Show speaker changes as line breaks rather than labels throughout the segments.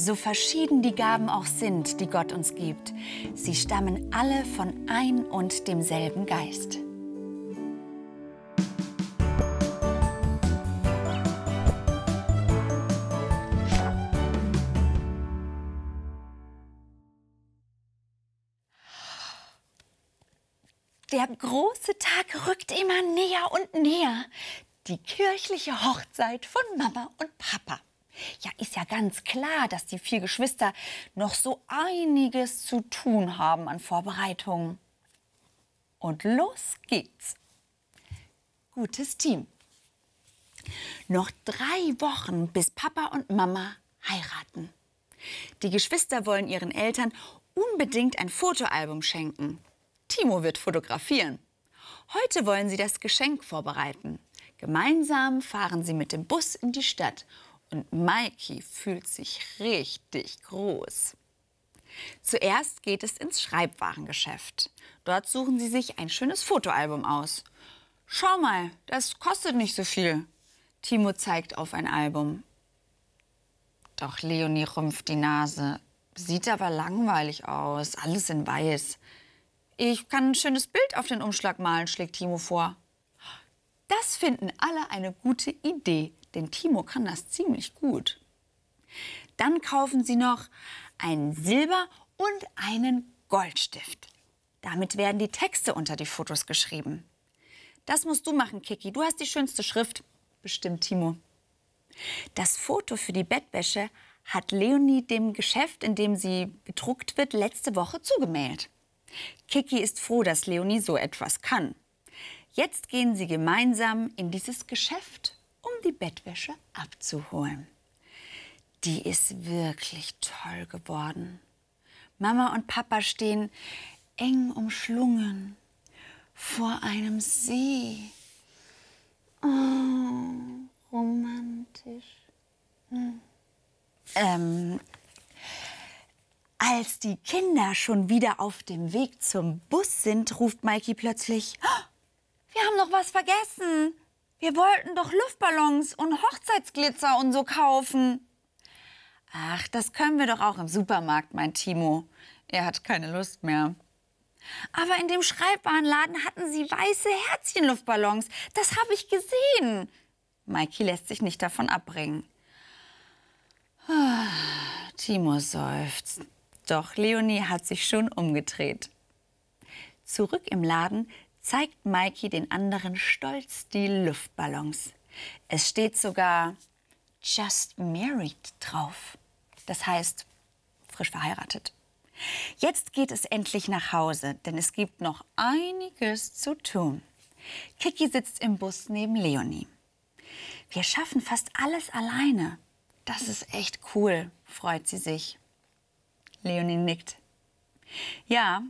So verschieden die Gaben auch sind, die Gott uns gibt, sie stammen alle von ein und demselben Geist. Der große Tag rückt immer näher und näher. Die kirchliche Hochzeit von Mama und Papa. Ja, ist ganz klar, dass die vier Geschwister noch so einiges zu tun haben an Vorbereitungen. Und los geht's. Gutes Team. Noch drei Wochen, bis Papa und Mama heiraten. Die Geschwister wollen ihren Eltern unbedingt ein Fotoalbum schenken. Timo wird fotografieren. Heute wollen sie das Geschenk vorbereiten. Gemeinsam fahren sie mit dem Bus in die Stadt und Mikey fühlt sich richtig groß. Zuerst geht es ins Schreibwarengeschäft. Dort suchen sie sich ein schönes Fotoalbum aus. Schau mal, das kostet nicht so viel. Timo zeigt auf ein Album. Doch Leonie rümpft die Nase. Sieht aber langweilig aus, alles in weiß. Ich kann ein schönes Bild auf den Umschlag malen, schlägt Timo vor. Das finden alle eine gute Idee denn Timo kann das ziemlich gut. Dann kaufen sie noch einen Silber- und einen Goldstift. Damit werden die Texte unter die Fotos geschrieben. Das musst du machen, Kiki. Du hast die schönste Schrift. Bestimmt, Timo. Das Foto für die Bettwäsche hat Leonie dem Geschäft, in dem sie gedruckt wird, letzte Woche zugemailt. Kiki ist froh, dass Leonie so etwas kann. Jetzt gehen sie gemeinsam in dieses Geschäft die Bettwäsche abzuholen. Die ist wirklich toll geworden. Mama und Papa stehen eng umschlungen vor einem See. Oh, romantisch. Hm. Ähm, als die Kinder schon wieder auf dem Weg zum Bus sind, ruft Mikey plötzlich, oh, wir haben noch was vergessen. Wir wollten doch Luftballons und Hochzeitsglitzer und so kaufen. Ach, das können wir doch auch im Supermarkt, mein Timo. Er hat keine Lust mehr. Aber in dem Schreibwarenladen hatten sie weiße Herzchenluftballons. Das habe ich gesehen. Maiki lässt sich nicht davon abbringen. Timo seufzt. Doch Leonie hat sich schon umgedreht. Zurück im Laden zeigt Mikey den anderen stolz die Luftballons. Es steht sogar Just Married drauf. Das heißt, frisch verheiratet. Jetzt geht es endlich nach Hause, denn es gibt noch einiges zu tun. Kiki sitzt im Bus neben Leonie. Wir schaffen fast alles alleine. Das ist echt cool, freut sie sich. Leonie nickt. Ja,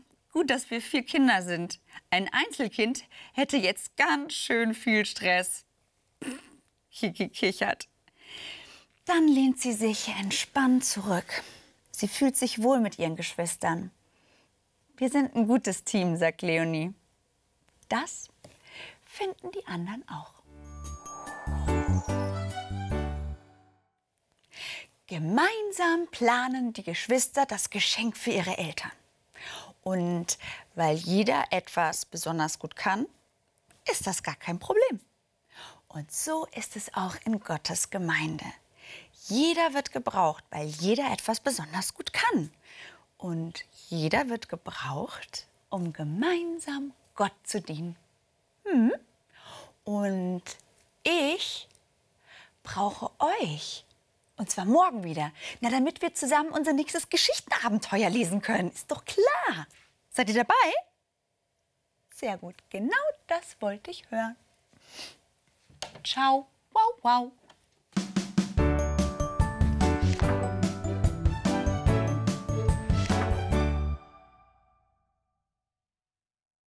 Gut, dass wir vier Kinder sind. Ein Einzelkind hätte jetzt ganz schön viel Stress. Kiki kichert. Dann lehnt sie sich entspannt zurück. Sie fühlt sich wohl mit ihren Geschwistern. Wir sind ein gutes Team, sagt Leonie. Das finden die anderen auch. Gemeinsam planen die Geschwister das Geschenk für ihre Eltern. Und weil jeder etwas besonders gut kann, ist das gar kein Problem. Und so ist es auch in Gottes Gemeinde. Jeder wird gebraucht, weil jeder etwas besonders gut kann. Und jeder wird gebraucht, um gemeinsam Gott zu dienen. Hm? Und ich brauche euch und zwar morgen wieder. Na, damit wir zusammen unser nächstes Geschichtenabenteuer lesen können. Ist doch klar. Seid ihr dabei? Sehr gut. Genau das wollte ich hören. Ciao. Wow, wow.